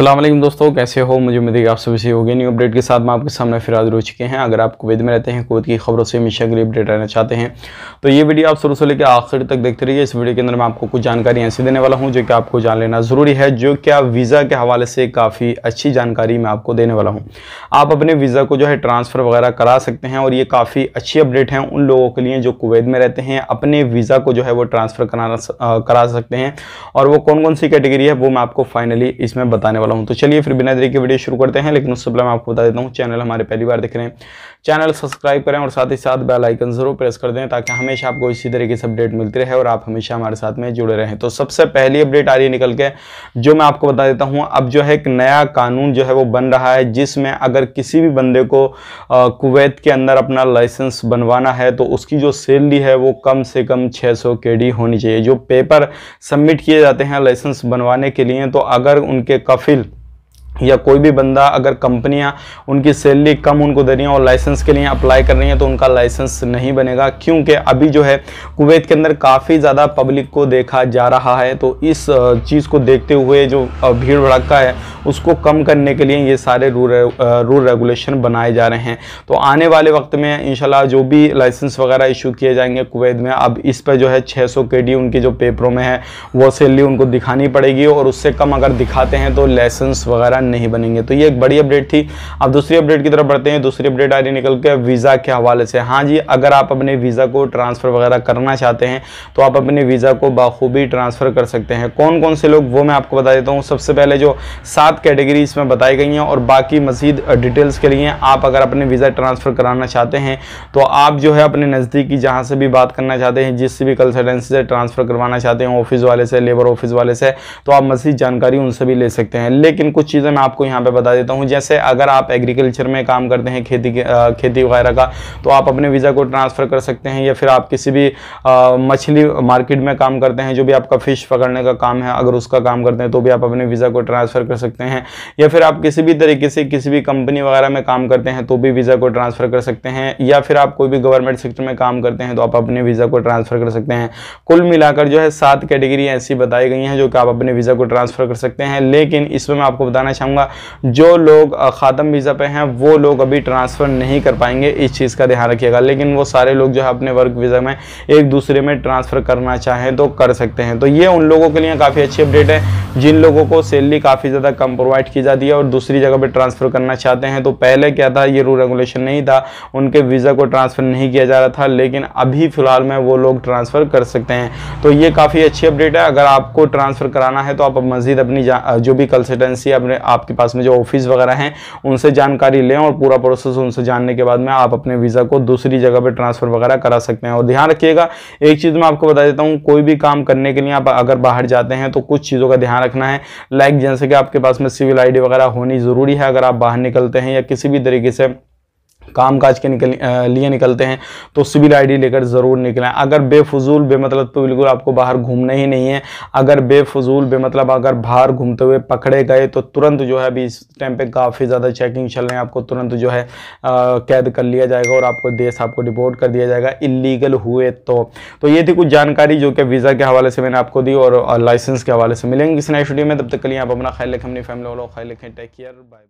अल्लाम दोस्तों कैसे हो मुझे उम्मीद है कि आप सभी से होगी न्यू अपडेट के साथ मैं आपके सामने फिर हाजिर हो चुके हैं अगर आप कुवैत में रहते हैं कुवैत की खबरों से हमेशा के लिए अपडेट रहना चाहते हैं तो ये वीडियो आप शुरू से लेकर आखिर तक देखते रहिए इस वीडियो के अंदर मैं आपको कुछ जानकारी ऐसी देने वाला हूँ जो कि आपको जान लेना ज़रूरी है जो कि वीज़ा के हवाले से काफ़ी अच्छी जानकारी मैं आपको देने वाला हूँ आप अपने वीज़ा को जो है ट्रांसफ़र वगैरह करा सकते हैं और ये काफ़ी अच्छी अपडेट है उन लोगों के लिए जो कुवैत में रहते हैं अपने वीज़ा को जो है वो ट्रांसफ़र करा सकते हैं और वो कौन कौन सी कैटेगरी है वो मैं आपको फाइनली इसमें बताने वाला वाला हूँ तो चलिए फिर बिना देरी के वीडियो शुरू करते हैं लेकिन उससे पहले मैं आपको बता देता हूँ चैनल हमारे पहली बार देख रहे हैं चैनल सब्सक्राइब करें और साथ ही साथ बेल आइकन ज़रूर प्रेस कर दें ताकि हमेशा आपको इसी तरीके से अपडेट मिलती रहे और आप हमेशा हमारे साथ में जुड़े रहें तो सबसे पहली अपडेट आ रही निकल के जो मैं आपको बता देता हूँ अब जो है एक नया कानून जो है वो बन रहा है जिसमें अगर किसी भी बंदे को कुवैत के अंदर अपना लाइसेंस बनवाना है तो उसकी जो सैलरी है वो कम से कम छः सौ होनी चाहिए जो पेपर सबमिट किए जाते हैं लाइसेंस बनवाने के लिए तो अगर उनके कफिल या कोई भी बंदा अगर कंपनियां उनकी सैलरी कम उनको दे रही हैं और लाइसेंस के लिए अप्लाई कर रही हैं तो उनका लाइसेंस नहीं बनेगा क्योंकि अभी जो है कुवैत के अंदर काफ़ी ज़्यादा पब्लिक को देखा जा रहा है तो इस चीज़ को देखते हुए जो भीड़ भड़का है उसको कम करने के लिए ये सारे रूल रूल रेगुलेशन बनाए जा रहे हैं तो आने वाले वक्त में इन जो भी लाइसेंस वगैरह इशू किए जाएंगे कुवैत में अब इस पर जो है छः सौ उनके जो पेपरों में है वो सैलरी उनको दिखानी पड़ेगी और उससे कम अगर दिखाते हैं तो लाइसेंस वगैरह वीजा नहीं बनेंगे तो ये एक बड़ी अपडेट थी अब दूसरी अपडेट की तरफ बढ़ते हैं दूसरी अपडेट आ रही निकल के वीज़ा के हवाले से हाँ जी अगर आप अपने वीज़ा को ट्रांसफ़र वगैरह करना चाहते हैं तो आप अपने वीज़ा को बाखूबी ट्रांसफ़र कर सकते हैं कौन कौन से लोग वो मैं आपको बता देता हूँ सबसे पहले जो सात कैटेगरी इसमें बताई गई हैं और बाकी मज़ीद डिटेल्स के लिए आप अगर अपने वीज़ा ट्रांसफ़र कराना चाहते हैं तो आप जो है अपने नज़दीकी जहां से भी बात करना चाहते हैं जिससे भी कंसल्टेंसी से ट्रांसफ़र करवाना चाहते हैं ऑफिस वाले से लेबर ऑफिस वाले से तो आप मज़ीद जानकारी उनसे भी ले सकते हैं लेकिन कुछ चीज़ें चीज़ें मैं आपको यहाँ पे बता देता हूँ जैसे अगर आप एग्रीकल्चर में काम करते हैं खेती खेती वगैरह का तो आप अपने वीज़ा को ट्रांसफ़र कर सकते हैं या फिर आप किसी भी मछली मार्केट में काम करते हैं जो भी आपका फ़िश पकड़ने का काम है अगर उसका काम करते हैं तो भी आप अपने वीज़ा को ट्रांसफ़र कर सकते हैं या फिर आप किसी भी तरीके से किसी भी कंपनी वगैरह में काम करते हैं तो भी वीज़ा को ट्रांसफ़र कर सकते हैं या फिर आप कोई भी गवर्नमेंट सेक्टर में काम करते हैं तो आप अपने वीज़ा को ट्रांसफ़र कर सकते हैं कुल मिलाकर जो है सात कैटेगरी ऐसी बताई गई हैं जो कि आप अपने वीज़ा को ट्रांसफ़र कर सकते हैं लेकिन इसमें मैं आपको बताना चाहूँगा जो लोग खादम वीज़ा पे हैं वो लोग अभी ट्रांसफ़र नहीं कर पाएंगे इस चीज़ का ध्यान रखिएगा लेकिन वो सारे लोग जो है अपने वर्क वीज़ा में एक दूसरे में ट्रांसफ़र करना चाहें तो कर सकते हैं तो ये उन लोगों के लिए काफ़ी अच्छी अपडेट है जिन लोगों को सैलरी काफ़ी ज़्यादा कम प्रोवाइड की जाती है और दूसरी जगह पर ट्रांसफ़र करना चाहते हैं तो पहले क्या था ये रूल रेगुलेशन नहीं था उनके वीज़ा को ट्रांसफ़र नहीं किया जा रहा था लेकिन अभी फ़िलहाल में वो लोग ट्रांसफ़र कर सकते हैं तो ये काफ़ी अच्छी अपडेट है अगर आपको ट्रांसफ़र कराना है तो आप मज़ीद अपनी जो भी कंसल्टेंसी अपने आपके पास में जो ऑफिस वगैरह हैं उनसे जानकारी लें और पूरा प्रोसेस उनसे जानने के बाद में आप अपने वीज़ा को दूसरी जगह पर ट्रांसफ़र वगैरह करा सकते हैं और ध्यान रखिएगा एक चीज़ मैं आपको बता देता हूँ कोई भी काम करने के लिए आप अगर बाहर जाते हैं तो कुछ चीज़ों का ध्यान ध्यान रखना है लाइक जैसे कि आपके पास में सिविल आईडी वगैरह होनी ज़रूरी है अगर आप बाहर निकलते हैं या किसी भी तरीके से काम काज के निकल लिए निकलते हैं तो सिविल आईडी लेकर ज़रूर निकलें अगर बेफजूल बेमतलब तो बिल्कुल आपको बाहर घूमना ही नहीं है अगर बेफजूल बेमतलब अगर बाहर घूमते हुए पकड़े गए तो तुरंत जो है अभी इस टाइम पे काफ़ी ज़्यादा चेकिंग चल रहे हैं आपको तुरंत जो है आ, कैद कर लिया जाएगा और आपको देश आपको डिपोर्ट कर दिया जाएगा इलीगल हुए तो तो ये थी कुछ जानकारी जो कि वीज़ा के हवाले से मैंने आपको दी और लाइसेंस के हवाले से मिलेंगे किसी नेक्स्ट स्टूडियो में तब तक के लिए आप अपना ख्याल रखें अपनी फैमिली वालों ख्याल रखें टेक केयर बाय